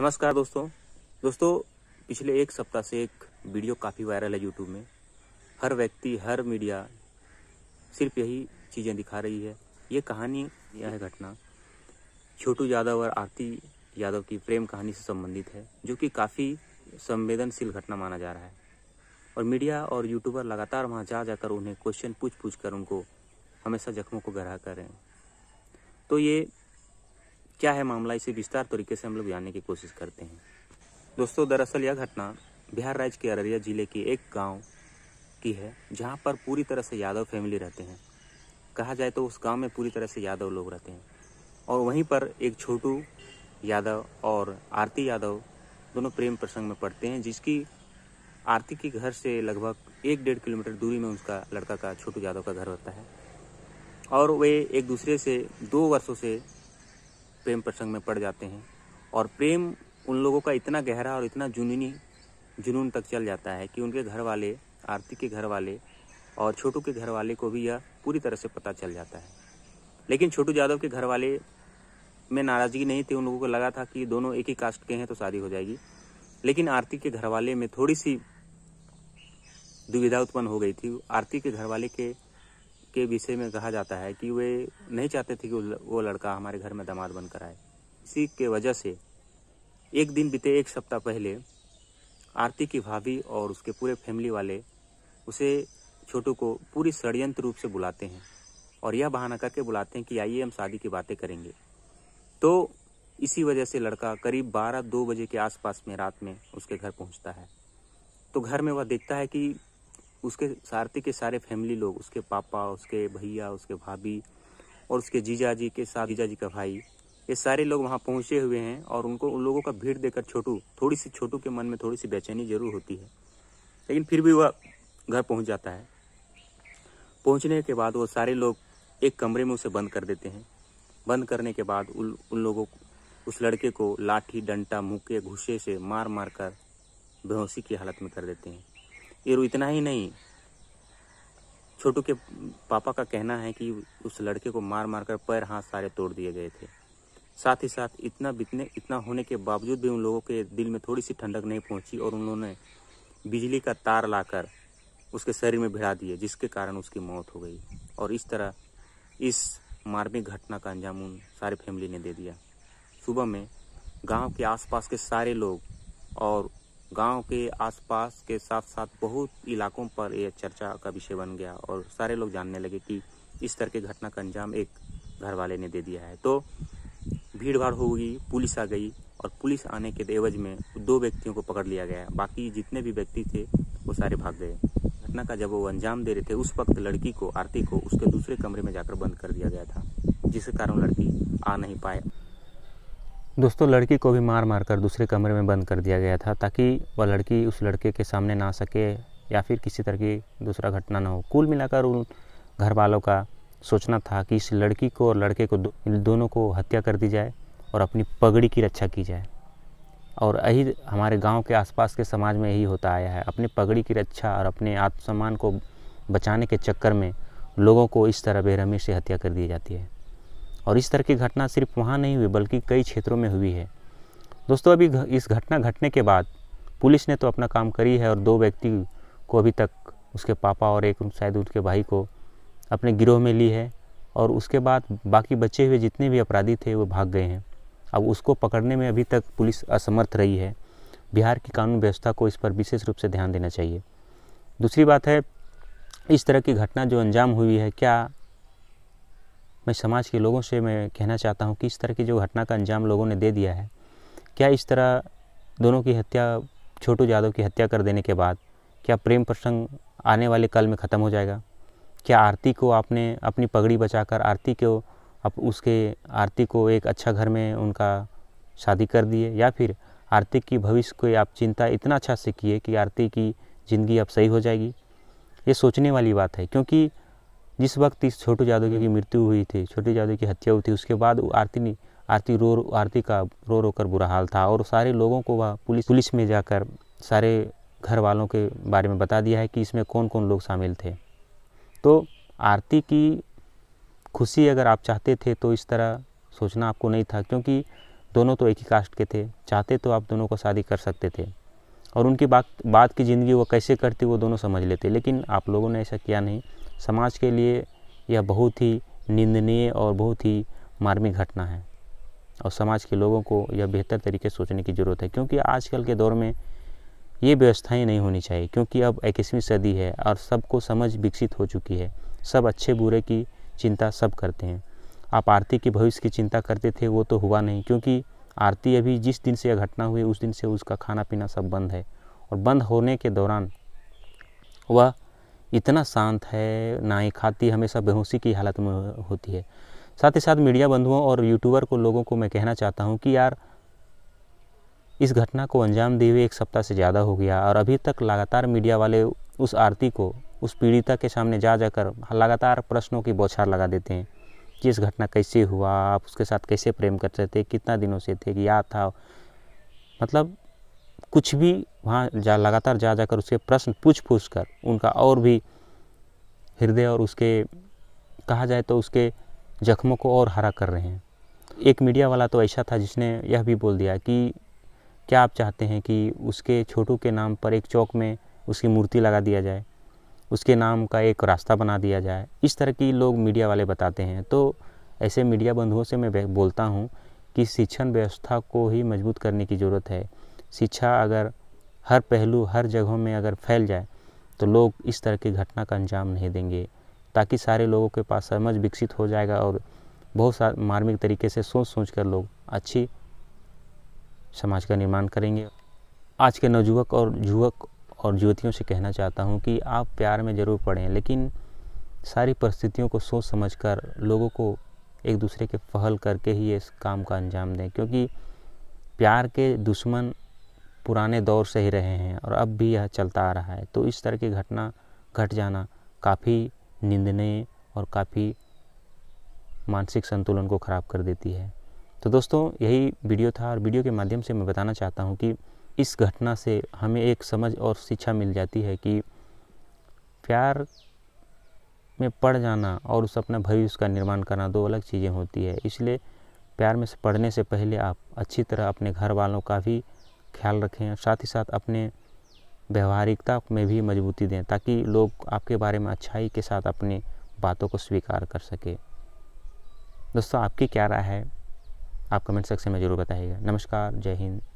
नमस्कार दोस्तों दोस्तों पिछले एक सप्ताह से एक वीडियो काफ़ी वायरल है यूट्यूब में हर व्यक्ति हर मीडिया सिर्फ यही चीज़ें दिखा रही है ये कहानी यह घटना छोटू यादव और आरती यादव की प्रेम कहानी से संबंधित है जो कि काफ़ी संवेदनशील घटना माना जा रहा है और मीडिया और यूट्यूबर लगातार वहाँ जा जाकर उन्हें क्वेश्चन पूछ पूछ कर उनको हमेशा जख्मों को गहरा कर रहे हैं तो ये क्या है मामला इसे विस्तार तरीके से हम लोग जानने की कोशिश करते हैं दोस्तों दरअसल यह घटना बिहार राज्य के अररिया जिले के एक गांव की है जहां पर पूरी तरह से यादव फैमिली रहते हैं कहा जाए तो उस गांव में पूरी तरह से यादव लोग रहते हैं और वहीं पर एक छोटू यादव और आरती यादव दोनों प्रेम प्रसंग में पड़ते हैं जिसकी आरती के घर से लगभग एक डेढ़ किलोमीटर दूरी में उसका लड़का का छोटू यादव का घर होता है और वे एक दूसरे से दो वर्षों से प्रेम प्रसंग में पड़ जाते हैं और प्रेम उन लोगों का इतना गहरा और इतना जुनूनी जुनून तक चल जाता है कि उनके घर वाले आरती के घर वाले और छोटू के घर वाले को भी यह पूरी तरह से पता चल जाता है लेकिन छोटू यादव के घर वाले में नाराज़गी नहीं थी उन लोगों को लगा था कि दोनों एक ही कास्ट के हैं तो शादी हो जाएगी लेकिन आरती के घर वाले में थोड़ी सी दुविधा उत्पन्न हो गई थी आरती के घर वाले के के विषय में कहा जाता है कि वे नहीं चाहते थे कि वो लड़का हमारे घर में दामाद बनकर आए इसी के वजह से एक दिन बीते एक सप्ताह पहले आरती की भाभी और उसके पूरे फैमिली वाले उसे छोटू को पूरी षडयंत्र रूप से बुलाते हैं और यह बहाना करके बुलाते हैं कि आइए हम शादी की बातें करेंगे तो इसी वजह से लड़का करीब बारह दो बजे के आसपास में रात में उसके घर पहुंचता है तो घर में वह देखता है कि उसके सारथी के सारे फैमिली लोग उसके पापा उसके भैया उसके भाभी और उसके जीजा जी के साथ जीजा जी का भाई ये सारे लोग वहाँ पहुँचे हुए हैं और उनको उन लोगों का भीड़ देकर छोटू थोड़ी सी छोटू के मन में थोड़ी सी बेचैनी जरूर होती है लेकिन फिर भी वह घर पहुँच जाता है पहुँचने के बाद वो सारे लोग एक कमरे में उसे बंद कर देते हैं बंद करने के बाद उन उन लोगों उस लड़के को लाठी डंडा मुक्के घुसे से मार मार कर बेहोशी की हालत में कर देते हैं ये इतना ही नहीं छोटू के पापा का कहना है कि उस लड़के को मार मार कर पैर हाथ सारे तोड़ दिए गए थे साथ ही साथ इतना बीतने इतना होने के बावजूद भी उन लोगों के दिल में थोड़ी सी ठंडक नहीं पहुंची और उन लोगों ने बिजली का तार लाकर उसके शरीर में भिड़ा दिए जिसके कारण उसकी मौत हो गई और इस तरह इस मार्मिक घटना का अंजाम उन सारे फैमिली ने दे दिया सुबह में गांव के आसपास के सारे लोग और गांव के आसपास के साथ साथ बहुत इलाकों पर यह चर्चा का विषय बन गया और सारे लोग जानने लगे कि इस तरह की घटना का अंजाम एक घर वाले ने दे दिया है तो भीड़ भाड़ हो गई पुलिस आ गई और पुलिस आने के एवज में दो व्यक्तियों को पकड़ लिया गया बाकी जितने भी व्यक्ति थे वो सारे भाग गए घटना का जब वो अंजाम दे रहे थे उस वक्त लड़की को आरती को उसके दूसरे कमरे में जाकर बंद कर दिया गया था जिसके कारण लड़की आ नहीं पाए दोस्तों लड़की को भी मार मार कर दूसरे कमरे में बंद कर दिया गया था ताकि वह लड़की उस लड़के के सामने ना सके या फिर किसी तरह की दूसरा घटना ना हो कुल मिलाकर उन घर वालों का सोचना था कि इस लड़की को और लड़के को दो, दोनों को हत्या कर दी जाए और अपनी पगड़ी की रक्षा की जाए और यही हमारे गांव के आसपास के समाज में यही होता आया है अपने पगड़ी की रक्षा और अपने आत्मसम्मान को बचाने के चक्कर में लोगों को इस तरह बेरहमी से हत्या कर दी जाती है और इस तरह की घटना सिर्फ वहाँ नहीं हुई बल्कि कई क्षेत्रों में हुई है दोस्तों अभी इस घटना घटने के बाद पुलिस ने तो अपना काम करी है और दो व्यक्ति को अभी तक उसके पापा और एक शायद उनके भाई को अपने गिरोह में ली है और उसके बाद बाकी बचे हुए जितने भी अपराधी थे वो भाग गए हैं अब उसको पकड़ने में अभी तक पुलिस असमर्थ रही है बिहार की कानून व्यवस्था को इस पर विशेष रूप से ध्यान देना चाहिए दूसरी बात है इस तरह की घटना जो अंजाम हुई है क्या मैं समाज के लोगों से मैं कहना चाहता हूँ कि इस तरह की जो घटना का अंजाम लोगों ने दे दिया है क्या इस तरह दोनों की हत्या छोटू यादव की हत्या कर देने के बाद क्या प्रेम प्रसंग आने वाले कल में ख़त्म हो जाएगा क्या आरती को आपने अपनी पगड़ी बचाकर आरती को अब उसके आरती को एक अच्छा घर में उनका शादी कर दिए या फिर आरती की भविष्य को आप चिंता इतना अच्छा से किए कि आरती की ज़िंदगी अब सही हो जाएगी ये सोचने वाली बात है क्योंकि जिस वक्त इस छोटे यादव की मृत्यु हुई थी छोटे जादू की हत्या हुई थी उसके बाद आरती आरती रो आरती का रो रो कर बुरा हाल था और सारे लोगों को वह पुलिस पुलिस में जाकर सारे घर वालों के बारे में बता दिया है कि इसमें कौन कौन लोग शामिल थे तो आरती की खुशी अगर आप चाहते थे तो इस तरह सोचना आपको नहीं था क्योंकि दोनों तो एक ही कास्ट के थे चाहते तो आप दोनों को शादी कर सकते थे और उनकी बात बात की ज़िंदगी वो कैसे करती वो दोनों समझ लेते लेकिन आप लोगों ने ऐसा किया नहीं समाज के लिए यह बहुत ही निंदनीय और बहुत ही मार्मिक घटना है और समाज के लोगों को यह बेहतर तरीके से सोचने की ज़रूरत है क्योंकि आजकल के दौर में ये व्यवस्थाएं नहीं होनी चाहिए क्योंकि अब इक्कीसवीं सदी है और सबको समझ विकसित हो चुकी है सब अच्छे बुरे की चिंता सब करते हैं आप आरती के भविष्य की चिंता करते थे वो तो हुआ नहीं क्योंकि आरती अभी जिस दिन से यह घटना हुई उस दिन से उसका खाना पीना सब बंद है और बंद होने के दौरान वह इतना शांत है ना ही खाती हमेशा बेहोशी की हालत में होती है साथ ही साथ मीडिया बंधुओं और यूट्यूबर को लोगों को मैं कहना चाहता हूँ कि यार इस घटना को अंजाम दिए हुए एक सप्ताह से ज़्यादा हो गया और अभी तक लगातार मीडिया वाले उस आरती को उस पीड़िता के सामने जा जाकर लगातार प्रश्नों की बौछार लगा देते हैं कि इस घटना कैसे हुआ आप उसके साथ कैसे प्रेम करते थे कितना दिनों से थे कि याद था मतलब कुछ भी वहाँ जा लगातार जा जाकर उसके प्रश्न पूछ पूछ कर उनका और भी हृदय और उसके कहा जाए तो उसके जख्मों को और हरा कर रहे हैं एक मीडिया वाला तो ऐसा था जिसने यह भी बोल दिया कि क्या आप चाहते हैं कि उसके छोटू के नाम पर एक चौक में उसकी मूर्ति लगा दिया जाए उसके नाम का एक रास्ता बना दिया जाए इस तरह की लोग मीडिया वाले बताते हैं तो ऐसे मीडिया बंधुओं से मैं बोलता हूँ कि शिक्षण व्यवस्था को ही मजबूत करने की ज़रूरत है शिक्षा अगर हर पहलू हर जगहों में अगर फैल जाए तो लोग इस तरह की घटना का अंजाम नहीं देंगे ताकि सारे लोगों के पास समझ विकसित हो जाएगा और बहुत सा मार्मिक तरीके से सोच सोच कर लोग अच्छी समाज का निर्माण करेंगे आज के नवयुवक और युवक और युवतियों से कहना चाहता हूँ कि आप प्यार में ज़रूर पढ़ें लेकिन सारी परिस्थितियों को सोच समझ कर लोगों को एक दूसरे के पहल करके ही इस काम का अंजाम दें क्योंकि प्यार के दुश्मन पुराने दौर से ही रहे हैं और अब भी यह चलता आ रहा है तो इस तरह की घटना घट जाना काफ़ी निंदनीय और काफ़ी मानसिक संतुलन को ख़राब कर देती है तो दोस्तों यही वीडियो था और वीडियो के माध्यम से मैं बताना चाहता हूँ कि इस घटना से हमें एक समझ और शिक्षा मिल जाती है कि प्यार में पड़ जाना और उस अपना भविष्य का निर्माण करना दो अलग चीज़ें होती है इसलिए प्यार में से पढ़ने से पहले आप अच्छी तरह अपने घर वालों का भी ख्याल रखें साथ ही साथ अपने व्यवहारिकता में भी मजबूती दें ताकि लोग आपके बारे में अच्छाई के साथ अपनी बातों को स्वीकार कर सके दोस्तों आपकी क्या राय है आप कमेंट सेक्शन में ज़रूर बताइएगा नमस्कार जय हिंद